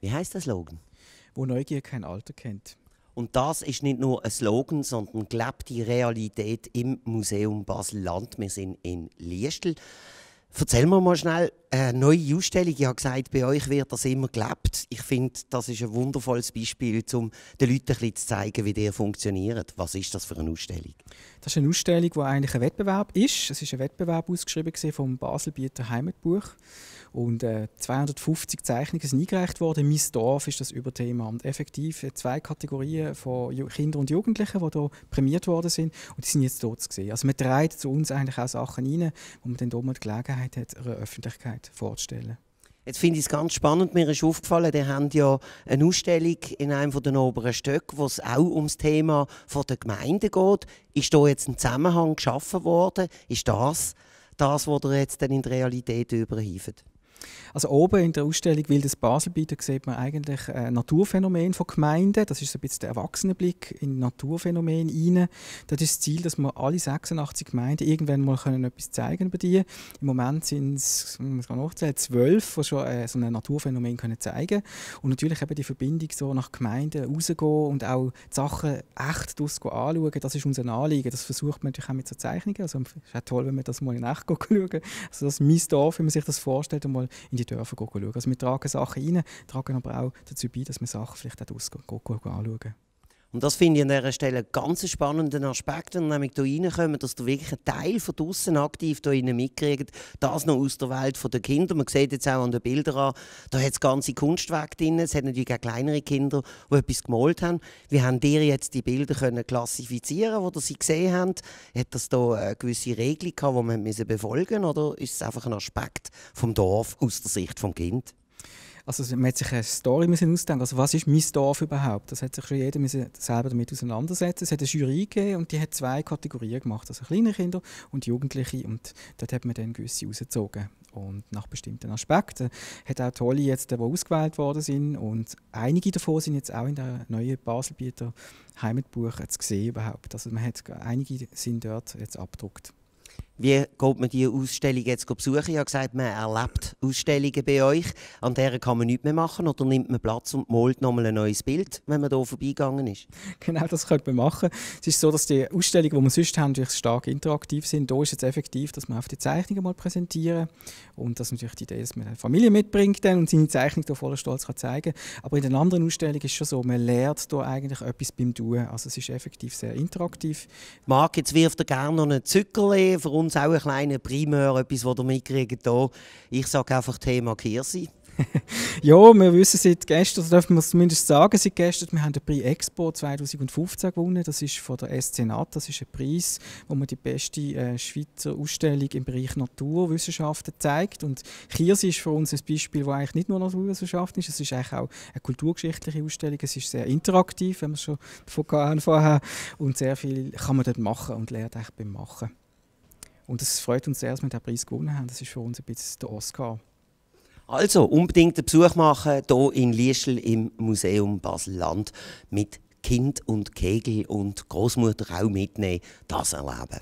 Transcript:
Wie heißt der Slogan? Wo Neugier kein Alter kennt. Und das ist nicht nur ein Slogan, sondern glaubt die Realität im Museum Basel-Land. Wir sind in Liestel. Erzähl mir mal schnell, eine äh, neue Ausstellung, ich habe gesagt, bei euch wird das immer gelebt. Ich finde, das ist ein wundervolles Beispiel, um den Leuten ein bisschen zu zeigen, wie der funktioniert. Was ist das für eine Ausstellung? Das ist eine Ausstellung, die eigentlich ein Wettbewerb ist. Es war ein Wettbewerb ausgeschrieben vom Baselbieter Heimatbuch. Und äh, 250 Zeichnungen sind eingereicht worden. «Mein Dorf» ist das Überthema. Und effektiv äh, zwei Kategorien von Kindern und Jugendlichen, die hier prämiert worden sind. Und die sind jetzt dort zu sehen. Also man trägt zu uns eigentlich auch Sachen rein, die man dann hier gelegen haben. Gelegenheit hat, ihrer Öffentlichkeit vorzustellen. Jetzt finde ich es ganz spannend. Mir ist aufgefallen, die haben ja eine Ausstellung in einem der oberen Stöcke, wo es auch ums Thema von der Gemeinde geht. Ist da jetzt ein Zusammenhang geschaffen worden? Ist das das, was ihr jetzt dann in die Realität überhieft? Also oben in der Ausstellung «Wildes Basel» bietet, sieht man eigentlich ein äh, Naturphänomen von Gemeinden. Das ist so ein bisschen der Erwachsenenblick in Naturphänomen hinein. Das ist das Ziel, dass wir alle 86 Gemeinden irgendwann mal können etwas zeigen über die. Im Moment sind es, muss man nachzählen, zwölf, die schon äh, so ein Naturphänomen können zeigen Und natürlich eben die Verbindung so nach Gemeinden rausgehen und auch die Sachen echt anschauen, das ist unser Anliegen. Das versucht man natürlich auch mit so Zeichnungen. Also es ist auch toll, wenn man das mal in echt schauen Also das ist mein Dorf, wenn man sich das vorstellt mal in die Dörfer schauen. Also wir tragen Sachen rein, tragen aber auch dazu bei, dass wir Sachen vielleicht auch draussen anschauen. Und das finde ich an dieser Stelle einen ganz spannenden Aspekt, wenn nämlich hier reinkommen, dass du wirklich einen Teil von draußen aktiv hier mitkriegt. Das noch aus der Welt der Kinder. Man sieht jetzt auch an den Bildern an, da hat es ganze Kunstwerke drin. Es hat natürlich auch kleinere Kinder, die etwas gemalt haben. Wie haben ihr jetzt die Bilder können klassifizieren können, die sie gesehen haben? Hat das da eine gewisse Regelung gehabt, die man befolgen musste? Oder ist es einfach ein Aspekt vom Dorf aus der Sicht des Kindes? also man hat sich eine Story müssen ausdenken also was ist mein Dorf überhaupt? Das hat sich schon jeder selber damit auseinandersetzen. Es hat eine Jury gegeben und die hat zwei Kategorien gemacht, also kleine Kinder und Jugendliche und dort hat man dann gewisse rausgezogen und nach bestimmten Aspekten. Hat auch tolle jetzt, die ausgewählt worden sind und einige davon sind jetzt auch in der neuen Baselbieter Heimatbuch zu sehen überhaupt. Also man hat, einige sind dort jetzt abgedruckt. Wie geht man diese Ausstellung jetzt besuchen? Ich habe gesagt, man erlebt Ausstellungen bei euch. An deren kann man nichts mehr machen oder nimmt man Platz und malt nochmal ein neues Bild, wenn man hier vorbeigegangen ist? Genau, das könnte man machen. Es ist so, dass die Ausstellungen, die wir sonst haben, natürlich stark interaktiv sind. Hier ist jetzt effektiv, dass man auf die Zeichnungen mal präsentieren und dass natürlich die Idee ist, dass man eine Familie mitbringt und seine Zeichnung hier voller Stolz kann zeigen kann. Aber in den anderen Ausstellungen ist es schon so, man lernt hier eigentlich etwas beim Tun. Also es ist effektiv sehr interaktiv. Marc, jetzt wirft er gerne noch einen Zückerle für uns uns auch einen kleinen Primär, etwas, was ihr mitkriegt hier. Ich sage einfach Thema Kirsi. ja, wir wissen seit gestern, oder dürfen wir es zumindest sagen, seit gestern, wir haben den Preis Expo 2015 gewonnen. Das ist von der SCNAT, Das ist ein Preis, wo man die beste äh, Schweizer Ausstellung im Bereich Naturwissenschaften zeigt. Und Kirsi ist für uns ein Beispiel, das eigentlich nicht nur Naturwissenschaften ist, es ist eigentlich auch eine kulturgeschichtliche Ausstellung. Es ist sehr interaktiv, wenn wir schon davon vorher und sehr viel kann man dort machen und lernt eigentlich beim Machen. Und es freut uns sehr, dass wir diesen Preis gewonnen haben. Das ist für uns ein bisschen der Oscar. Also unbedingt einen Besuch machen hier in Lieschel im Museum Basel-Land mit Kind und Kegel und Großmutter auch mitnehmen, das erleben.